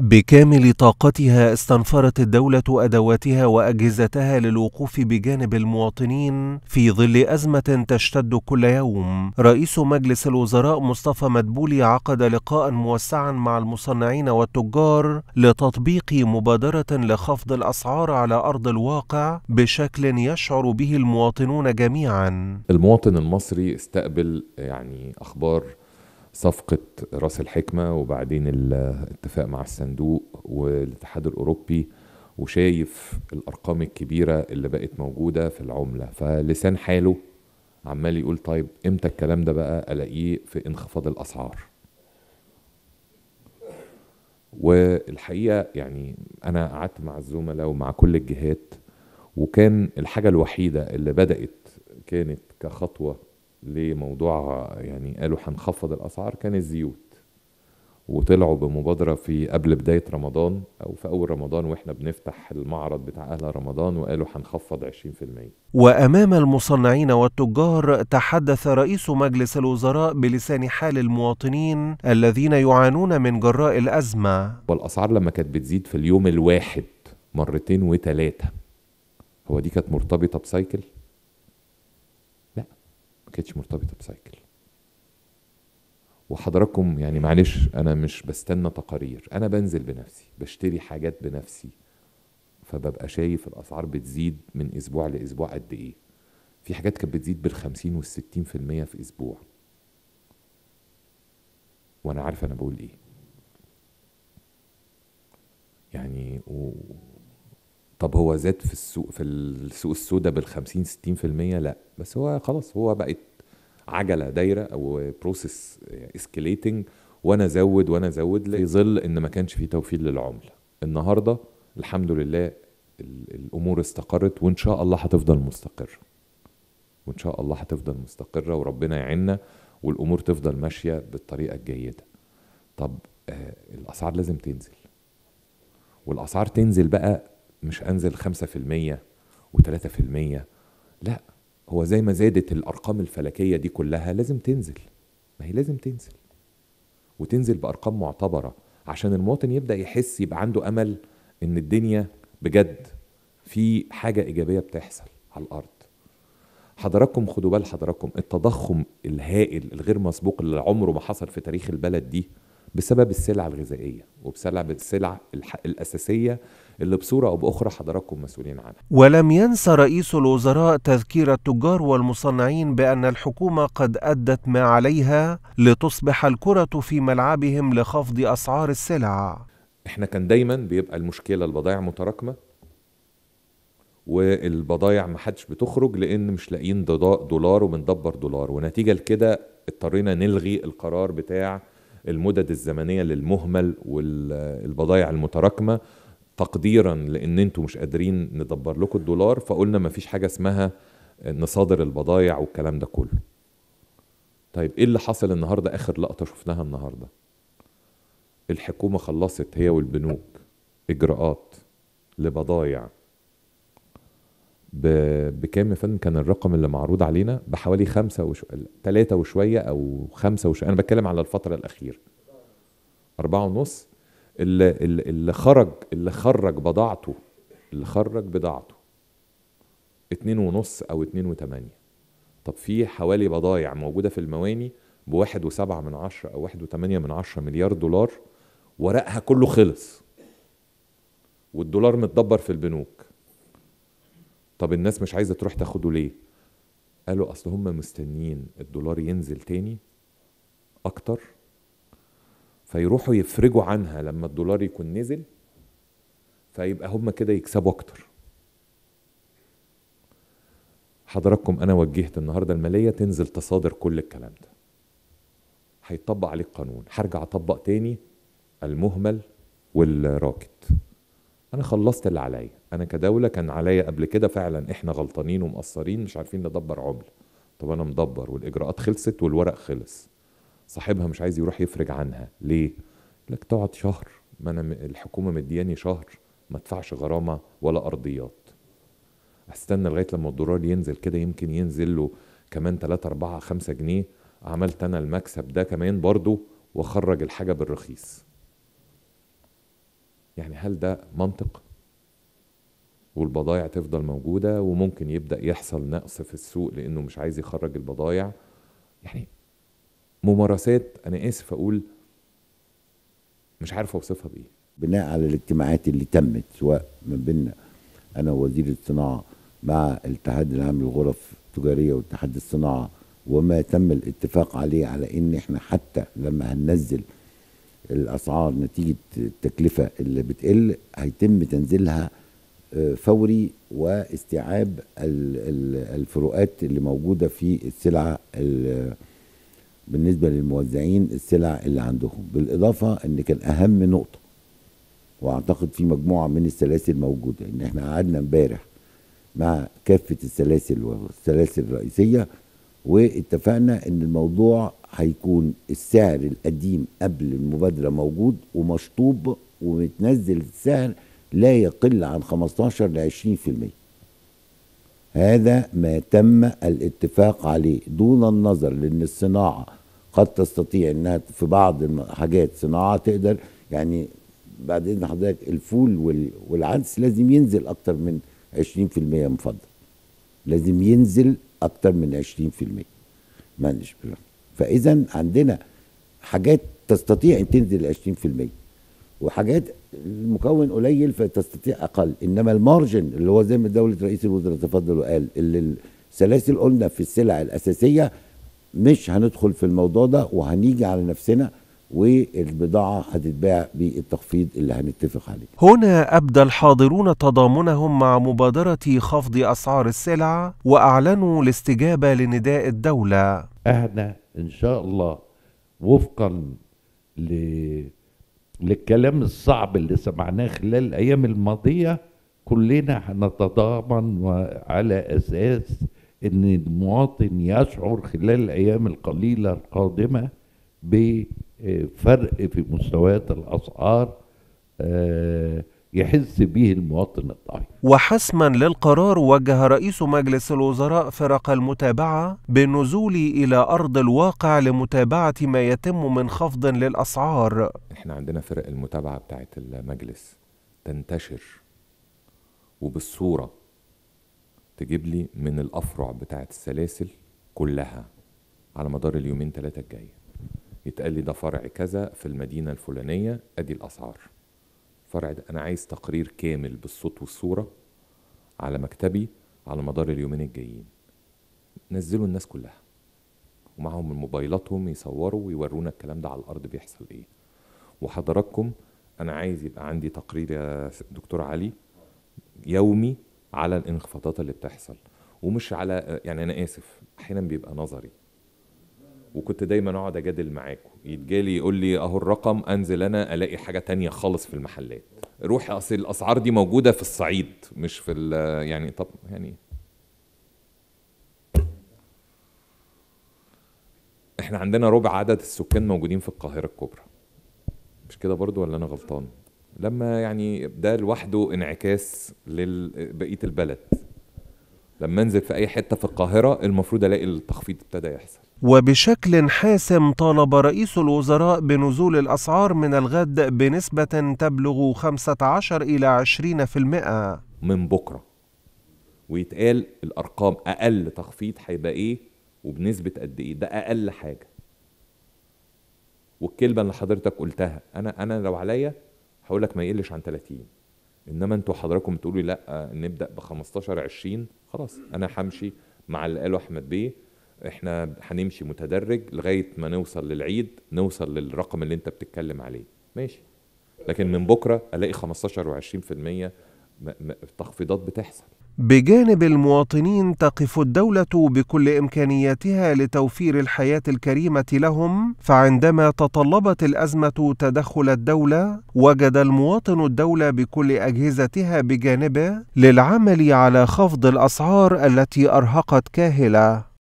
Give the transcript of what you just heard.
بكامل طاقتها استنفرت الدولة أدواتها وأجهزتها للوقوف بجانب المواطنين في ظل أزمة تشتد كل يوم. رئيس مجلس الوزراء مصطفى مدبولي عقد لقاء موسعا مع المصنعين والتجار لتطبيق مبادرة لخفض الأسعار على أرض الواقع بشكل يشعر به المواطنون جميعا. المواطن المصري استقبل يعني أخبار صفقة راس الحكمة وبعدين الاتفاق مع الصندوق والاتحاد الأوروبي وشايف الأرقام الكبيرة اللي بقت موجودة في العملة فلسان حاله عمال يقول طيب امتى الكلام ده بقى الاقيه في انخفاض الاسعار والحقيقه يعني انا قعدت مع الزملاء ومع كل الجهات وكان الحاجه الوحيده اللي بدات كانت كخطوه لموضوع يعني قالوا هنخفض الاسعار كان الزيوت وطلعوا بمبادره في قبل بدايه رمضان او في اول رمضان واحنا بنفتح المعرض بتاع اهل رمضان وقالوا هنخفض 20% وامام المصنعين والتجار تحدث رئيس مجلس الوزراء بلسان حال المواطنين الذين يعانون من جراء الازمه والاسعار لما كانت بتزيد في اليوم الواحد مرتين وثلاثه هو دي كانت مرتبطه بسايكل ما كانتش مرتبطه بسايكل وحضراتكم يعني معلش انا مش بستنى تقارير انا بنزل بنفسي بشتري حاجات بنفسي فببقى شايف الاسعار بتزيد من اسبوع لاسبوع قد ايه في حاجات كانت بتزيد بالخمسين والستين في المية في اسبوع وانا عارف انا بقول ايه يعني و... طب هو زاد في السوق في السوق السوداء بال 50 60% لا بس هو خلاص هو بقت عجله دايره او بروسيس اسكليتنج وانا ازود وانا ازود في ظل ان ما كانش في توفير للعمله النهارده الحمد لله الامور استقرت وان شاء الله هتفضل مستقره وان شاء الله هتفضل مستقره وربنا يعيننا والامور تفضل ماشيه بالطريقه الجيده طب آه الاسعار لازم تنزل والاسعار تنزل بقى مش انزل 5% و3% لا هو زي ما زادت الارقام الفلكيه دي كلها لازم تنزل ما هي لازم تنزل وتنزل بارقام معتبره عشان المواطن يبدا يحس يبقى عنده امل ان الدنيا بجد في حاجه ايجابيه بتحصل على الارض حضراتكم خدوا بال حضراتكم التضخم الهائل الغير مسبوق اللي عمره ما حصل في تاريخ البلد دي بسبب السلع الغذائيه وبسبب السلع الاساسيه اللي بصورة أو بأخرى حضراتكم مسؤولين عنها ولم ينسى رئيس الوزراء تذكير التجار والمصنعين بأن الحكومة قد أدت ما عليها لتصبح الكرة في ملعبهم لخفض أسعار السلع احنا كان دايما بيبقى المشكلة البضائع متراكمة والبضايع ما حدش بتخرج لان مش لاقيين دولار وبندبر دولار ونتيجه لكده اضطرينا نلغي القرار بتاع المدد الزمنيه للمهمل والبضايع المتراكمه تقديرا لان انتوا مش قادرين ندبر لكم الدولار فقلنا ما فيش حاجه اسمها نصادر البضايع والكلام ده كله طيب ايه اللي حصل النهارده اخر لقطه شفناها النهارده الحكومه خلصت هي والبنوك اجراءات لبضايع بكام يا فندم كان الرقم اللي معروض علينا بحوالي خمسة وشو... تلاتة وشوية أو خمسة وشوية أنا بتكلم على الفترة الأخيرة أربعة ونص اللي, اللي خرج اللي خرج بضاعته اللي خرج بضاعته اتنين ونص او اتنين وتمانية طب في حوالي بضايع موجودة في المواني بواحد وسبعة من عشرة او واحد وتمانية من عشرة مليار دولار ورقها كله خلص والدولار متدبر في البنوك طب الناس مش عايزة تروح تاخده ليه قالوا اصل هم مستنيين الدولار ينزل تاني اكتر فيروحوا يفرجوا عنها لما الدولار يكون نزل فيبقى هم كده يكسبوا اكتر حضراتكم انا وجهت النهارده الماليه تنزل تصادر كل الكلام ده هيطبق عليه القانون هرجع اطبق تاني المهمل والراكد انا خلصت اللي عليا انا كدوله كان عليا قبل كده فعلا احنا غلطانين ومقصرين مش عارفين ندبر عمله طب انا مدبر والاجراءات خلصت والورق خلص صاحبها مش عايز يروح يفرج عنها ليه لك تقعد شهر ما انا الحكومه مدياني شهر ما ادفعش غرامه ولا ارضيات استنى لغايه لما الدولار ينزل كده يمكن ينزل له كمان 3 4 5 جنيه عملت انا المكسب ده كمان برضو واخرج الحاجه بالرخيص يعني هل ده منطق والبضايع تفضل موجوده وممكن يبدا يحصل نقص في السوق لانه مش عايز يخرج البضايع يعني ممارسات انا اسف اقول مش عارف اوصفها بايه بناء على الاجتماعات اللي تمت سواء ما بيننا انا وزير الصناعه مع الاتحاد العام للغرف التجاريه واتحاد الصناعه وما تم الاتفاق عليه على ان احنا حتى لما هننزل الاسعار نتيجه التكلفه اللي بتقل هيتم تنزيلها آه، فوري واستيعاب الفروقات اللي موجوده في السلعه بالنسبة للموزعين السلع اللي عندهم بالإضافة أن كان أهم نقطة وأعتقد في مجموعة من السلاسل موجودة إن إحنا قعدنا امبارح مع كافة السلاسل والسلاسل الرئيسية واتفقنا ان الموضوع هيكون السعر القديم قبل المبادرة موجود ومشطوب ومتنزل السعر لا يقل عن 15 ل 20% هذا ما تم الاتفاق عليه دون النظر لأن الصناعة قد تستطيع أنها في بعض الحاجات صناعة تقدر يعني بعد إذن حضرتك الفول والعدس لازم ينزل أكتر من 20% فضل لازم ينزل أكتر من 20% ما فإذا عندنا حاجات تستطيع أن تنزل 20% وحاجات المكون قليل فتستطيع اقل انما المارجن اللي هو زي ما دوله رئيس الوزراء تفضل وقال اللي السلاسل قلنا في السلع الاساسيه مش هندخل في الموضوع ده وهنيجي على نفسنا والبضاعة هتتباع بالتخفيض اللي هنتفق عليه هنا أبدى الحاضرون تضامنهم مع مبادرة خفض أسعار السلع وأعلنوا الاستجابة لنداء الدولة احنا إن شاء الله وفقا ل للكلام الصعب اللي سمعناه خلال الأيام الماضية كلنا هنتضامن على أساس أن المواطن يشعر خلال الأيام القليلة القادمة بفرق في مستويات الأسعار آه يحس به المواطن الضعيف وحسما للقرار وجه رئيس مجلس الوزراء فرق المتابعة بالنزول إلى أرض الواقع لمتابعة ما يتم من خفض للأسعار احنا عندنا فرق المتابعة بتاعت المجلس تنتشر وبالصورة تجيب لي من الأفرع بتاعت السلاسل كلها على مدار اليومين ثلاثة الجاية يتقال لي ده فرع كذا في المدينة الفلانية أدي الأسعار الفرع ده انا عايز تقرير كامل بالصوت والصوره على مكتبي على مدار اليومين الجايين نزلوا الناس كلها ومعهم موبايلاتهم يصوروا ويورونا الكلام ده على الارض بيحصل ايه وحضراتكم انا عايز يبقى عندي تقرير يا دكتور علي يومي على الانخفاضات اللي بتحصل ومش على يعني انا اسف احيانا بيبقى نظري وكنت دايما اقعد اجادل معاكم يتجالي يقول لي اهو الرقم انزل انا الاقي حاجه تانية خالص في المحلات روح اصل الاسعار دي موجوده في الصعيد مش في يعني طب يعني احنا عندنا ربع عدد السكان موجودين في القاهره الكبرى مش كده برضو ولا انا غلطان لما يعني ده لوحده انعكاس لبقيه البلد لما انزل في اي حته في القاهره المفروض الاقي التخفيض ابتدى يحصل وبشكل حاسم طالب رئيس الوزراء بنزول الأسعار من الغد بنسبة تبلغ 15 إلى 20% من بكرة ويتقال الأرقام أقل تخفيض هيبقى إيه وبنسبة قد إيه ده أقل حاجة والكلمة اللي حضرتك قلتها أنا أنا لو عليا هقول لك ما يقلش عن 30 انما انتوا حضراتكم لي لا نبدا ب 15 20 خلاص انا همشي مع اللي قاله احمد بيه احنا هنمشي متدرج لغايه ما نوصل للعيد نوصل للرقم اللي انت بتتكلم عليه ماشي لكن من بكره الاقي 15 و20% تخفيضات بتحصل بجانب المواطنين تقف الدولة بكل إمكانياتها لتوفير الحياة الكريمة لهم، فعندما تطلبت الأزمة تدخل الدولة، وجد المواطن الدولة بكل أجهزتها بجانبه للعمل على خفض الأسعار التي أرهقت كاهلة.